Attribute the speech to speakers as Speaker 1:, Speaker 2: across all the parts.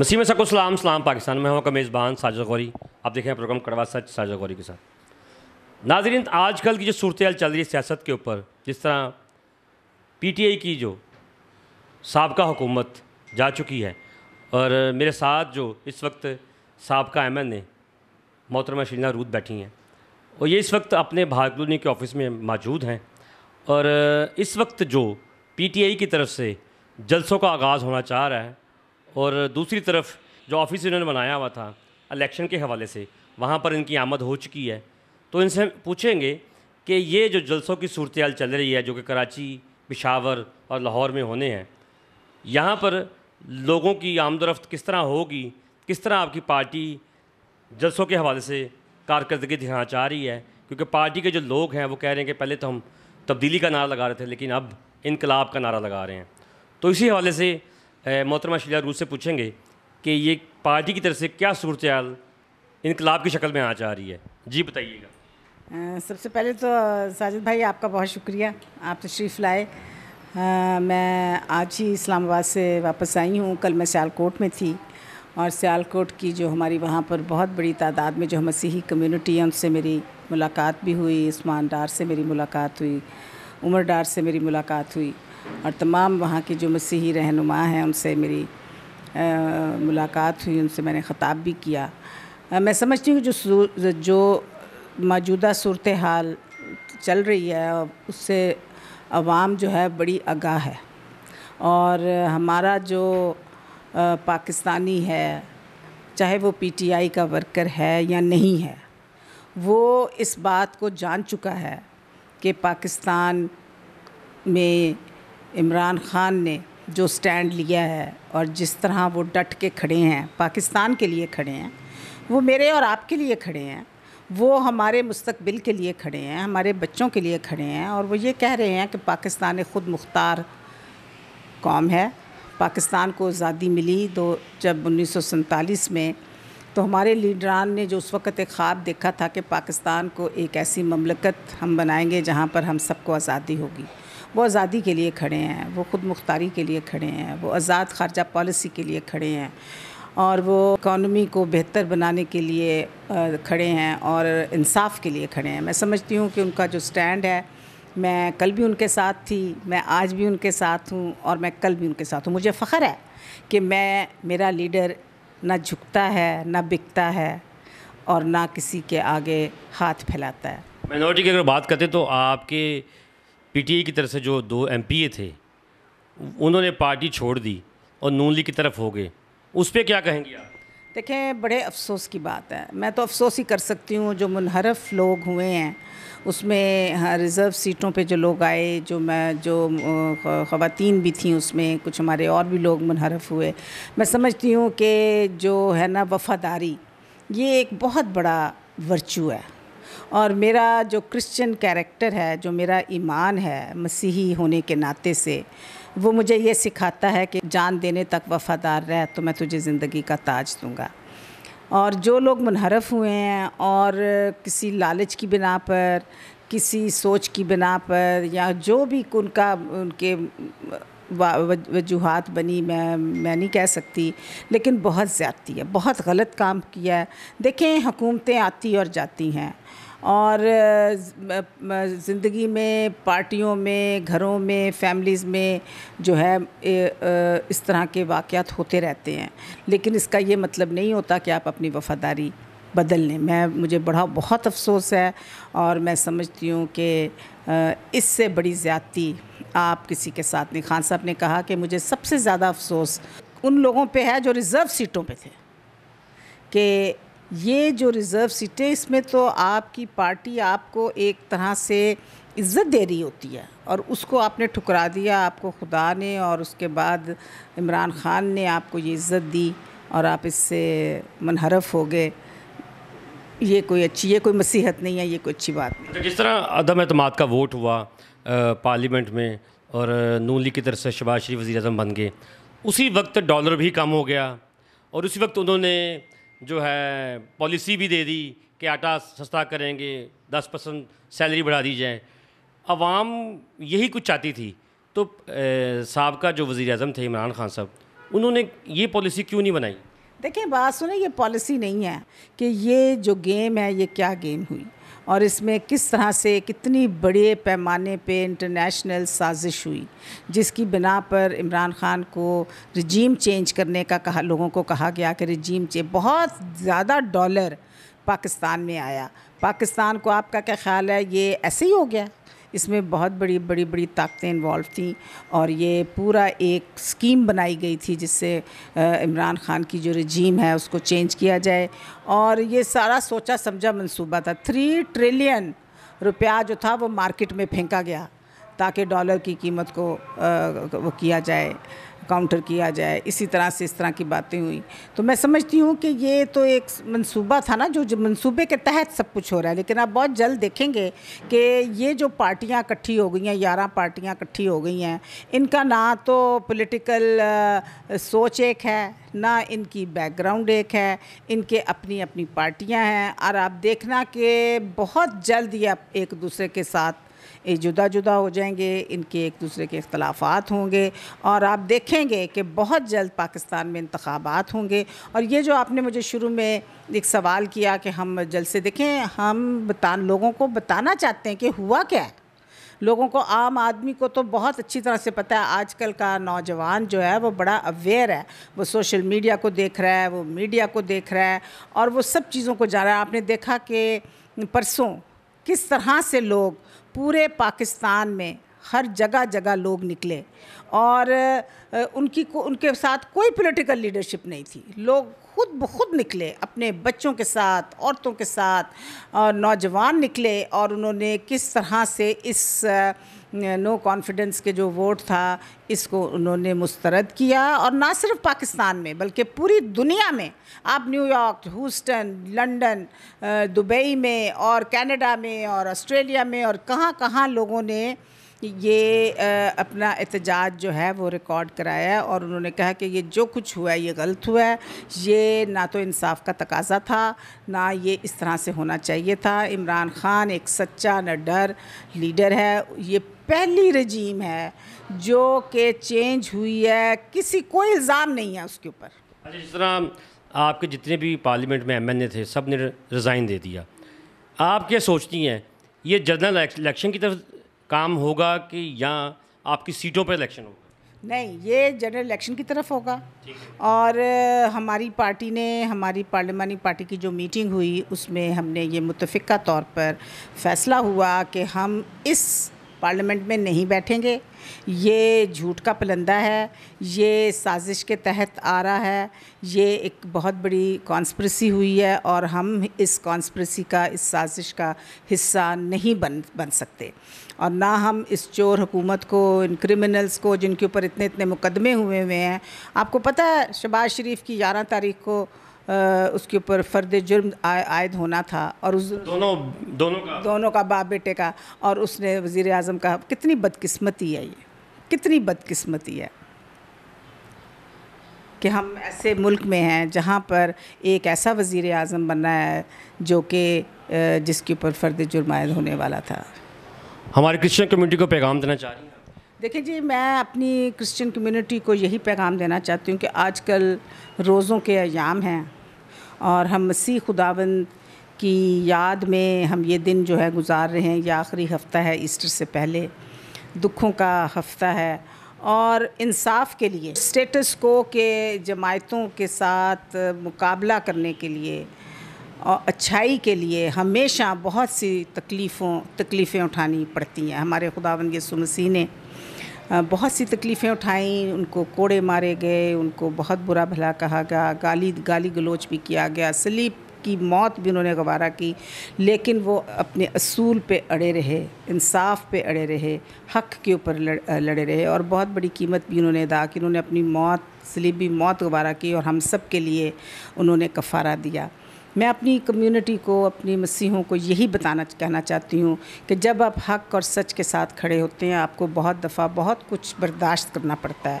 Speaker 1: नसीम सकुसलाम सलाम पाकिस्तान में हूँ का मेज़बान साजा गौरी आप देखें प्रोग्राम कड़वा सच साजा गौरी के साथ नाजरीन आजकल की जो सूरत चल रही है सियासत के ऊपर जिस तरह पी टी आई की जो सबका हुकूमत जा चुकी है और मेरे साथ जो इस वक्त सबका एम एन ए मोहतरमा शीना रूद बैठी हैं और ये इस वक्त अपने भागलूनी के ऑफिस में मौजूद हैं और इस वक्त जो पी टी आई की तरफ से जलसों का आगाज़ होना चाह रहा है और दूसरी तरफ जो ऑफिस इन्होंने बनाया हुआ था इलेक्शन के हवाले से वहाँ पर इनकी आमद हो चुकी है तो इनसे पूछेंगे कि ये जो जलसों की सूरत चल रही है जो कि कराची पिशावर और लाहौर में होने हैं यहाँ पर लोगों की आमदरफ्त किस तरह होगी किस तरह आपकी पार्टी जलसों के हवाले से कारकर्दगी दिखाना चाह रही है क्योंकि पार्टी के जो लोग हैं वो कह रहे हैं कि पहले तो हम तब्दीली का नारा लगा रहे थे लेकिन अब इनकलाब का नारा लगा रहे हैं तो इसी हवाले से मोहतरमा शिला रूस से पूछेंगे कि ये पार्टी की तरफ से क्या सूरत इनकलाब की शक्ल में आ जा रही है जी बताइएगा
Speaker 2: सबसे पहले तो साजिद भाई आपका बहुत शुक्रिया आप तशरीफ़ लाए मैं आज ही इस्लामाबाद से वापस आई हूँ कल मैं सियालकोट में थी और सियालकोट की जो हमारी वहाँ पर बहुत बड़ी तादाद में जो मसीही कम्युनिटी है उनसे मेरी मुलाकात भी हुई उस्मान डार से मेरी मुलाकात हुई उमर डार से मेरी मुलाकात हुई और तमाम वहाँ के जो मसीही रहनुमा हैं उनसे मेरी आ, मुलाकात हुई उनसे मैंने ख़ताब भी किया आ, मैं समझती हूँ जो जो मौजूदा सूरत हाल चल रही है उससे आवाम जो है बड़ी आगाह है और हमारा जो आ, पाकिस्तानी है चाहे वो पीटीआई का वर्कर है या नहीं है वो इस बात को जान चुका है कि पाकिस्तान में इमरान खान ने जो स्टैंड लिया है और जिस तरह वो डट के खड़े हैं पाकिस्तान के लिए खड़े हैं वो मेरे और आपके लिए खड़े हैं वो हमारे मुस्तबिल के लिए खड़े हैं हमारे बच्चों के लिए खड़े हैं और वो ये कह रहे हैं कि पाकिस्तान ख़ुद मुख्तार कौम है पाकिस्तान को आज़ादी मिली तो जब उन्नीस में तो हमारे लीडरान ने जो उस वक़्त एक ख्वाब देखा था कि पाकिस्तान को एक ऐसी ममलकत हम बनाएंगे जहाँ पर हम सबको आज़ादी होगी वो आज़ादी के लिए खड़े हैं वो खुद मुख्तारी के लिए खड़े हैं वो आज़ाद खारजा पॉलिसी के लिए खड़े हैं और वो इकॉनमी को बेहतर बनाने के लिए खड़े हैं और इंसाफ के लिए खड़े हैं मैं समझती हूँ कि उनका जो स्टैंड है मैं कल भी उनके साथ थी मैं आज भी उनके साथ हूँ और मैं कल भी उनके साथ हूँ मुझे फ़ख्र है कि मैं मेरा लीडर ना झुकता है ना बिकता है और ना किसी के आगे हाथ फैलाता है
Speaker 1: माइनॉरिटी की अगर बात करते तो आपके पीटीए की तरफ से जो दो एमपीए थे उन्होंने पार्टी छोड़ दी और नून लीग की तरफ हो गए उस पर क्या कहेंगे आप
Speaker 2: देखें बड़े अफसोस की बात है मैं तो अफसोस ही कर सकती हूँ जो मुनहरफ लोग हुए हैं उसमें हाँ, रिज़र्व सीटों पे जो लोग आए जो मैं जो ख़वान भी थी उसमें कुछ हमारे और भी लोग मुनहरफ हुए मैं समझती हूँ कि जो है ना वफ़ादारी ये एक बहुत बड़ा वर्चू है और मेरा जो क्रिश्चियन कैरेक्टर है जो मेरा ईमान है मसीही होने के नाते से वो मुझे ये सिखाता है कि जान देने तक वफ़ादार रह तो मैं तुझे ज़िंदगी का ताज दूँगा और जो लोग मुनहरफ हुए हैं और किसी लालच की बिना पर किसी सोच की बिना पर या जो भी उनका उनके वजूहत बनी मैं मैं नहीं कह सकती लेकिन बहुत ज़्यादती है बहुत गलत काम किया है देखें हुकूमतें आती और जाती हैं और ज़िंदगी में पार्टियों में घरों में फैमिलीज़ में जो है इस तरह के वाक़ होते रहते हैं लेकिन इसका ये मतलब नहीं होता कि आप अपनी वफ़ादारी बदल लें मैं मुझे बड़ा बहुत अफसोस है और मैं समझती हूँ कि इससे बड़ी ज़्यादती आप किसी के साथ नहीं खान साहब ने कहा कि मुझे सबसे ज़्यादा अफसोस उन लोगों पे है जो रिज़र्व सीटों पे थे कि ये जो रिज़र्व सीटें इसमें तो आपकी पार्टी आपको एक तरह से इज़्ज़त दे रही होती है और उसको आपने ठुकरा दिया आपको खुदा ने और उसके बाद इमरान ख़ान ने आपको ये इज़्ज़त दी और आप इससे मनहरफ हो गए ये कोई अच्छी ये कोई मसीहत नहीं है ये कोई अच्छी बात नहीं
Speaker 1: तो जिस तरह अदम अतमाद का वोट हुआ पार्लियामेंट में और नूली की तरफ से शबाज शरीफ वजी बन गए उसी वक्त डॉलर भी कम हो गया और उसी वक्त उन्होंने जो है पॉलिसी भी दे दी कि आटा सस्ता करेंगे दस परसेंट सैलरी बढ़ा दी जाए आवाम यही कुछ चाहती थी तो सबका जो वज़ी अजम थे इमरान खान साहब उन्होंने ये पॉलिसी क्यों नहीं बनाई
Speaker 2: देखिए बात सुने ये पॉलिसी नहीं है कि ये जो गेम है ये क्या गेम हुई और इसमें किस तरह से कितनी बड़े पैमाने पे इंटरनेशनल साजिश हुई जिसकी बिना पर इमरान खान को रजीम चेंज करने का कहा लोगों को कहा गया कि रजीम चेंज बहुत ज़्यादा डॉलर पाकिस्तान में आया पाकिस्तान को आपका क्या ख्याल है ये ऐसे ही हो गया इसमें बहुत बड़ी बड़ी बड़ी ताकतें इन्वॉल्व थी और ये पूरा एक स्कीम बनाई गई थी जिससे इमरान खान की जो रजीम है उसको चेंज किया जाए और ये सारा सोचा समझा मंसूबा था थ्री ट्रिलियन रुपया जो था वो मार्केट में फेंका गया ताकि डॉलर की कीमत को आ, वो किया जाए काउंटर किया जाए इसी तरह से इस तरह की बातें हुई तो मैं समझती हूँ कि ये तो एक मंसूबा था ना जो, जो मंसूबे के तहत सब कुछ हो रहा है लेकिन आप बहुत जल्द देखेंगे कि ये जो पार्टियाँ इकट्ठी हो गई हैं ग्यारह पार्टियाँ इकट्ठी हो गई हैं इनका ना तो पोलिटिकल सोच एक है ना इनकी बैकग्राउंड एक है इनके अपनी अपनी पार्टियाँ हैं और आप देखना कि बहुत जल्द ये एक दूसरे के साथ ये जुदा जुदा हो जाएंगे इनके एक दूसरे के अख्तलाफात होंगे और आप देखेंगे कि बहुत जल्द पाकिस्तान में इंतबात होंगे और ये जो आपने मुझे शुरू में एक सवाल किया कि हम जल्द से देखें हम बता लोगों को बताना चाहते हैं कि हुआ क्या है लोगों को आम आदमी को तो बहुत अच्छी तरह से पता है आजकल का नौजवान जो है वो बड़ा अवेयर है वो सोशल मीडिया को देख रहा है वो मीडिया को देख रहा है और वो सब चीज़ों को जा रहा है आपने देखा कि परसों किस तरह से लोग पूरे पाकिस्तान में हर जगह जगह लोग निकले और उनकी को उनके साथ कोई पॉलिटिकल लीडरशिप नहीं थी लोग खुद ब खुद निकले अपने बच्चों के साथ औरतों के साथ और नौजवान निकले और उन्होंने किस तरह से इस नो कॉन्फिडेंस के जो वोट था इसको उन्होंने मुस्तरद किया और ना सिर्फ पाकिस्तान में बल्कि पूरी दुनिया में आप न्यूयॉर्क ह्यूस्टन लंदन दुबई में और कनाडा में और ऑस्ट्रेलिया में और कहाँ कहाँ लोगों ने ये अपना एहतजाज जो है वो रिकॉर्ड कराया और उन्होंने कहा कि ये जो कुछ हुआ है ये गलत हुआ है ये ना तो इंसाफ का तकाजा था ना ये इस तरह से होना चाहिए था इमरान खान एक सच्चा न डर लीडर है ये पहली रजीम है जो कि चेंज हुई है किसी कोई इल्ज़ाम नहीं है उसके ऊपर
Speaker 1: अरे जिस तरह आपके जितने भी पार्लियामेंट में एम एन ए थे सब ने रिज़ाइन दे दिया आप क्या सोचती हैं ये जनरल इलेक्शन की तरफ काम होगा कि या आपकी सीटों पर इलेक्शन होगा
Speaker 2: नहीं ये जनरल इलेक्शन की तरफ होगा और हमारी पार्टी ने हमारी पार्लियामानी पार्टी की जो मीटिंग हुई उसमें हमने ये मुतफ़ा तौर पर फ़ैसला हुआ कि हम इस पार्लियामेंट में नहीं बैठेंगे ये झूठ का पलंदा है ये साजिश के तहत आ रहा है ये एक बहुत बड़ी कॉन्स्परेसी हुई है और हम इस कॉन्स्परेसी का इस साजिश का हिस्सा नहीं बन बन सकते और ना हम इस चोर हुकूमत को इन क्रिमिनल्स को जिनके ऊपर इतने इतने मुकदमे हुए हुए हैं आपको पता है शबाज शरीफ की ग्यारह तारीख को उसके ऊपर फर्द जुर्म आयद होना था और उस दोनों दोनों का दोनों का बाप बेटे का और उसने वज़ी अजम कहा कितनी बदकस्मती है ये कितनी बदकस्मती है कि हम ऐसे मुल्क में हैं जहाँ पर एक ऐसा वज़ी अजम बना है जो कि जिसके ऊपर फ़र्द जुर्म आयद होने वाला था
Speaker 1: हमारी क्रिश्चियन कम्यूनिटी को पैगाम देना चाह रही हैं
Speaker 2: देखिए जी मैं अपनी क्रिश्चियन कम्युनिटी को यही पैगाम देना चाहती हूँ कि आजकल रोज़ों के अयाम हैं और हम मसीह खुदावन की याद में हम ये दिन जो है गुजार रहे हैं ये आखिरी हफ़्ता है ईस्टर से पहले दुखों का हफ़्ता है और इंसाफ के लिए स्टेटस को के जमायतों के साथ मुकाबला करने के लिए और अच्छाई के लिए हमेशा बहुत सी तकलीफ़ों तकलीफ़ें उठानी पड़ती हैं हमारे खुदावन यसु मसीह ने बहुत सी तकलीफ़ें उठाईं उनको कोड़े मारे गए उनको बहुत बुरा भला कहा गया गाली गाली गलोच भी किया गया स्लीप की मौत भी उन्होंने गवारा की लेकिन वो अपने असूल पे अड़े रहे इंसाफ पे अड़े रहे हक के ऊपर लड़, लड़े रहे और बहुत बड़ी कीमत भी उन्होंने अदा कि उन्होंने अपनी मौत स्लीप मौत गवारा की और हम सब के लिए उन्होंने कफ़ारा दिया मैं अपनी कम्युनिटी को अपनी मसीहों को यही बताना कहना चाहती हूँ कि जब आप हक और सच के साथ खड़े होते हैं आपको बहुत दफ़ा बहुत कुछ बर्दाश्त करना पड़ता है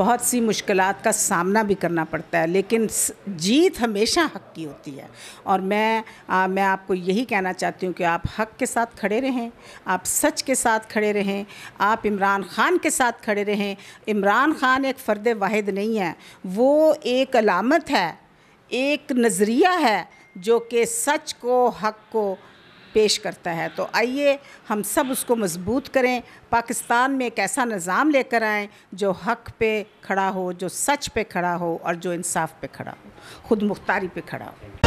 Speaker 2: बहुत सी मुश्किल का सामना भी करना पड़ता है लेकिन जीत हमेशा हक की होती है और मैं आ, मैं आपको यही कहना चाहती हूँ कि आप हक के साथ खड़े रहें आप सच के साथ खड़े रहें आप इमरान ख़ान के साथ खड़े रहें इमरान ख़ान एक फ़र्द वाहिद नहीं है वो एक अलामत है एक नज़रिया है जो कि सच को हक को पेश करता है तो आइए हम सब उसको मजबूत करें पाकिस्तान में एक ऐसा निज़ाम लेकर आएँ जो हक पे खड़ा हो जो सच पे खड़ा हो और जो इंसाफ पे खड़ा हो खुद मुख्तारी पे खड़ा हो